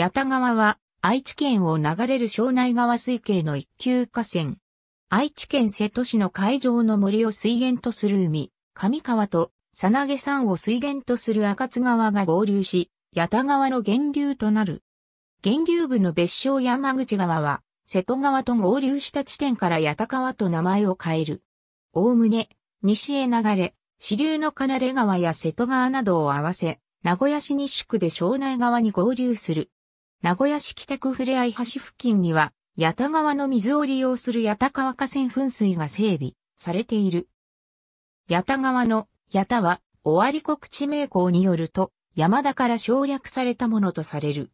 八田川は愛知県を流れる庄内川水系の一級河川。愛知県瀬戸市の海上の森を水源とする海、上川とさなげ山を水源とする赤津川が合流し、八田川の源流となる。源流部の別称山口川は、瀬戸川と合流した地点から八田川と名前を変える。おおむね、西へ流れ、支流の金れ川や瀬戸川などを合わせ、名古屋市西区で庄内川に合流する。名古屋市北区ふれあい橋付近には、八田川の水を利用する八田川河川噴水が整備されている。八田川の八田は、尾張国地名校によると、山田から省略されたものとされる。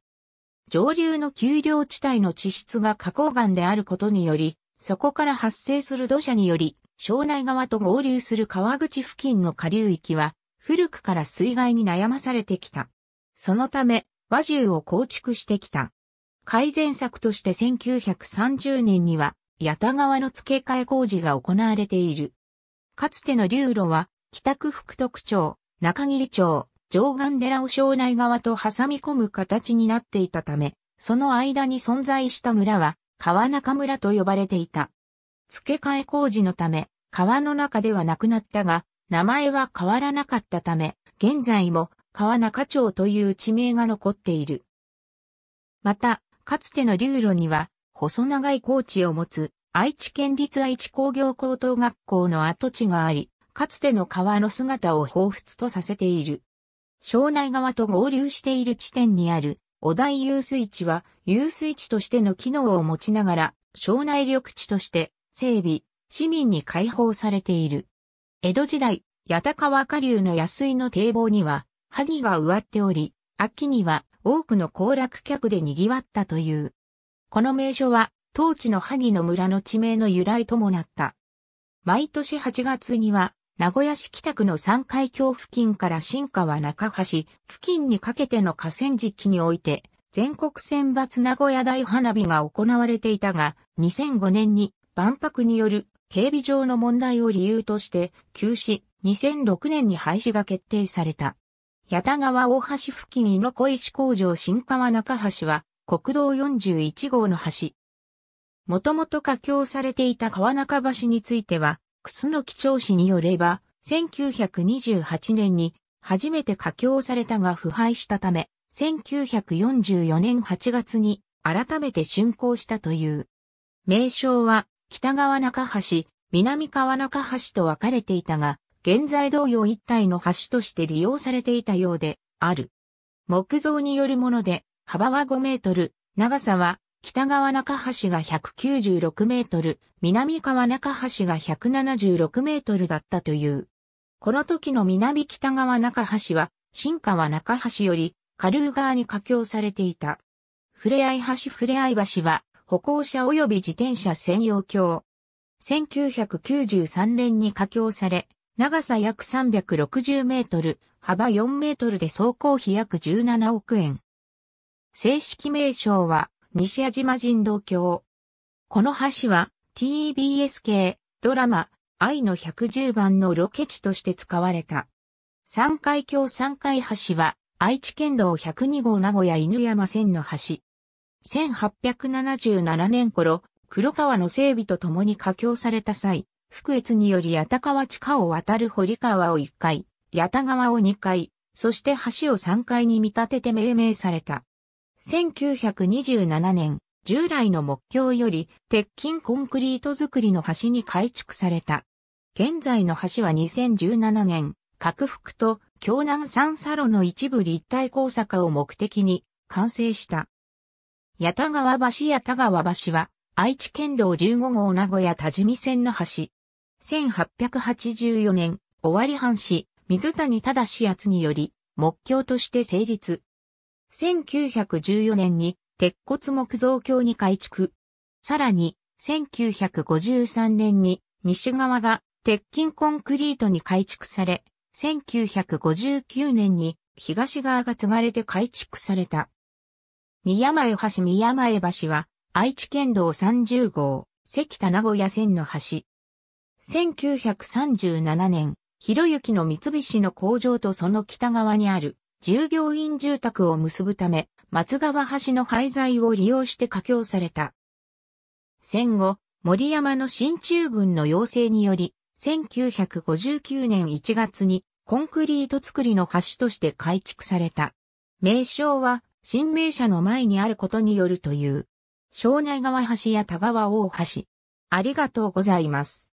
上流の丘陵地帯の地質が花崗岩であることにより、そこから発生する土砂により、庄内川と合流する川口付近の下流域は、古くから水害に悩まされてきた。そのため、和重を構築してきた。改善策として1930年には、八田川の付け替え工事が行われている。かつての流路は、北区福徳町、中切町、上岸寺を庄内側と挟み込む形になっていたため、その間に存在した村は、川中村と呼ばれていた。付け替え工事のため、川の中ではなくなったが、名前は変わらなかったため、現在も川中町という地名が残っている。また、かつての流路には、細長い高地を持つ、愛知県立愛知工業高等学校の跡地があり、かつての川の姿を彷彿とさせている。庄内川と合流している地点にある、小台遊水地は、遊水地としての機能を持ちながら、庄内緑地として、整備、市民に開放されている。江戸時代、八田川下流の安井の堤防には、萩が植わっており、秋には多くの行楽客で賑わったという。この名所は、当地の萩の村の地名の由来ともなった。毎年8月には、名古屋市北区の三海峡付近から新川中橋付近にかけての河川敷において、全国選抜名古屋大花火が行われていたが、2005年に万博による警備上の問題を理由として、休止、2006年に廃止が決定された。八田川大橋付近井の小石工場新川中橋は国道41号の橋。もともと架橋されていた川中橋については、楠木町市によれば、1928年に初めて架橋されたが腐敗したため、1944年8月に改めて竣工したという。名称は北川中橋、南川中橋と分かれていたが、現在同様一体の橋として利用されていたようである。木造によるもので、幅は5メートル、長さは北側中橋が196メートル、南側中橋が176メートルだったという。この時の南北側中橋は、新川中橋より下流側に架橋されていた。ふれあい橋ふれあい橋は、歩行者及び自転車専用橋。1993年に架橋され、長さ約360メートル、幅4メートルで総工費約17億円。正式名称は、西矢島人道橋。この橋は、TBS 系、ドラマ、愛の110番のロケ地として使われた。三階橋三階橋は、愛知県道102号名古屋犬山線の橋。1877年頃、黒川の整備とともに架橋された際、福越により八田川地下を渡る堀川を1回、八田川を2回、そして橋を3回に見立てて命名された。1927年、従来の木橋より鉄筋コンクリート造りの橋に改築された。現在の橋は2017年、拡幅と京南三佐路の一部立体交差化を目的に完成した。八田川橋八田川橋は愛知県道15号名古屋多治見線の橋、1884年、尾張藩士、水谷正厚により、木橋として成立。1914年に、鉄骨木造橋に改築。さらに、1953年に、西側が、鉄筋コンクリートに改築され、1959年に、東側が継がれて改築された。宮前橋宮前橋は、愛知県道30号、関田名古屋線の橋。1937年、ひろゆきの三菱の工場とその北側にある従業員住宅を結ぶため、松川橋の廃材を利用して架橋された。戦後、森山の新中軍の要請により、1959年1月にコンクリート作りの橋として改築された。名称は新名社の前にあることによるという。庄内川橋や田川大橋。ありがとうございます。